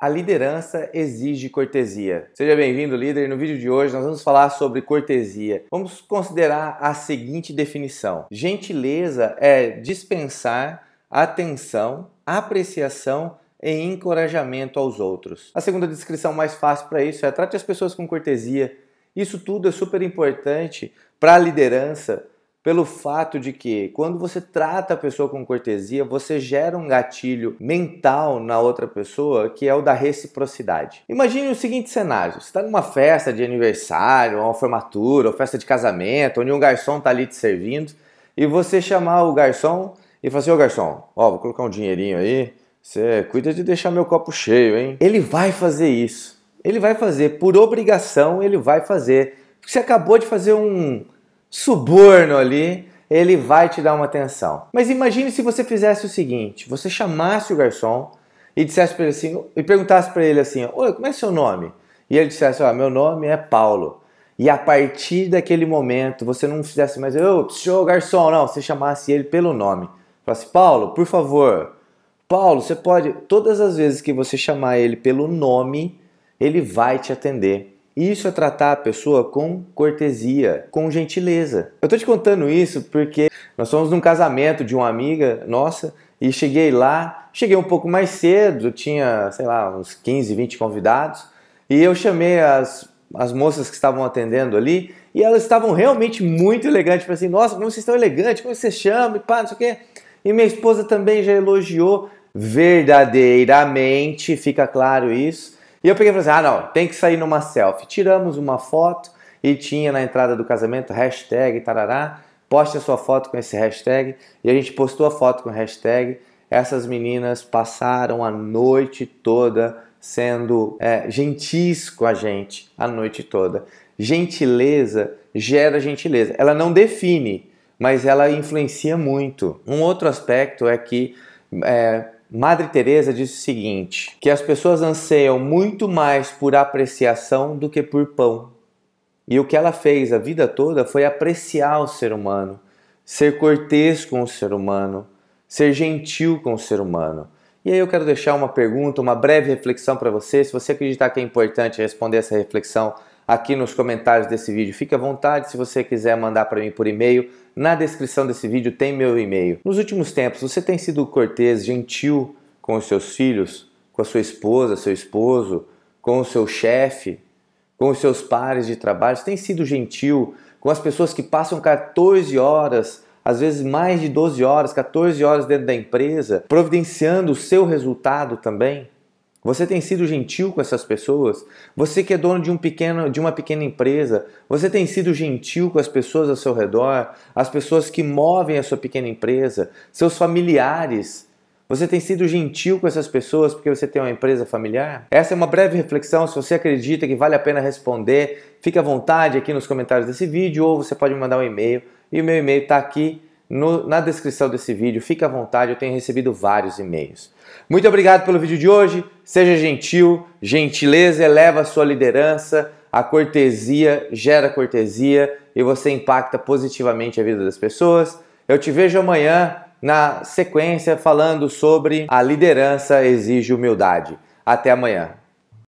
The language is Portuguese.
A liderança exige cortesia. Seja bem-vindo, líder. No vídeo de hoje nós vamos falar sobre cortesia. Vamos considerar a seguinte definição: gentileza é dispensar atenção, apreciação e encorajamento aos outros. A segunda descrição mais fácil para isso é trate as pessoas com cortesia. Isso tudo é super importante para a liderança pelo fato de que quando você trata a pessoa com cortesia, você gera um gatilho mental na outra pessoa que é o da reciprocidade. Imagine o seguinte cenário: você está numa festa de aniversário, uma formatura, ou festa de casamento, onde um garçom está ali te servindo e você chamar o garçom e fazer: assim: Ô garçom, ó, vou colocar um dinheirinho aí, você cuida de deixar meu copo cheio, hein? Ele vai fazer isso. Ele vai fazer, por obrigação, ele vai fazer. Você acabou de fazer um suborno ali, ele vai te dar uma atenção. Mas imagine se você fizesse o seguinte: você chamasse o garçom e dissesse para ele assim, e perguntasse para ele assim: "Oi, como é seu nome?" E ele dissesse: "Ah, meu nome é Paulo." E a partir daquele momento, você não fizesse mais, ô, show, garçom, não, você chamasse ele pelo nome. Falasse, Paulo, por favor, Paulo, você pode. Todas as vezes que você chamar ele pelo nome, ele vai te atender. Isso é tratar a pessoa com cortesia, com gentileza. Eu tô te contando isso porque nós fomos num casamento de uma amiga nossa e cheguei lá, cheguei um pouco mais cedo, tinha, sei lá, uns 15, 20 convidados, e eu chamei as, as moças que estavam atendendo ali e elas estavam realmente muito elegantes. Falei assim: nossa, como vocês estão elegantes, como vocês chamam e pá, não sei o quê. E minha esposa também já elogiou verdadeiramente, fica claro isso e eu peguei e falei assim: ah, não, tem que sair numa selfie. Tiramos uma foto e tinha na entrada do casamento hashtag tarará, poste a sua foto com esse hashtag. E a gente postou a foto com hashtag. Essas meninas passaram a noite toda sendo é, gentis com a gente, a noite toda. Gentileza gera gentileza. Ela não define, mas ela influencia muito. Um outro aspecto é que é, Madre Teresa disse o seguinte: que as pessoas anseiam muito mais por apreciação do que por pão. E o que ela fez a vida toda foi apreciar o ser humano, ser cortês com o ser humano, ser gentil com o ser humano. E aí eu quero deixar uma pergunta, uma breve reflexão para você. Se você acreditar que é importante responder essa reflexão aqui nos comentários desse vídeo. Fique à vontade se você quiser mandar para mim por e-mail. Na descrição desse vídeo tem meu e-mail. Nos últimos tempos, você tem sido cortês, gentil com os seus filhos, com a sua esposa, seu esposo, com o seu chefe, com os seus pares de trabalho? Você tem sido gentil com as pessoas que passam 14 horas às vezes mais de 12 horas, 14 horas dentro da empresa, providenciando o seu resultado também. Você tem sido gentil com essas pessoas? Você que é dono de, um pequeno, de uma pequena empresa, você tem sido gentil com as pessoas ao seu redor, as pessoas que movem a sua pequena empresa, seus familiares? Você tem sido gentil com essas pessoas porque você tem uma empresa familiar? Essa é uma breve reflexão. Se você acredita que vale a pena responder, fique à vontade aqui nos comentários desse vídeo ou você pode me mandar um e-mail. E o meu e-mail está aqui no, na descrição desse vídeo. Fica à vontade, eu tenho recebido vários e-mails. Muito obrigado pelo vídeo de hoje. Seja gentil, gentileza eleva a sua liderança, a cortesia gera cortesia e você impacta positivamente a vida das pessoas. Eu te vejo amanhã na sequência falando sobre a liderança exige humildade. Até amanhã.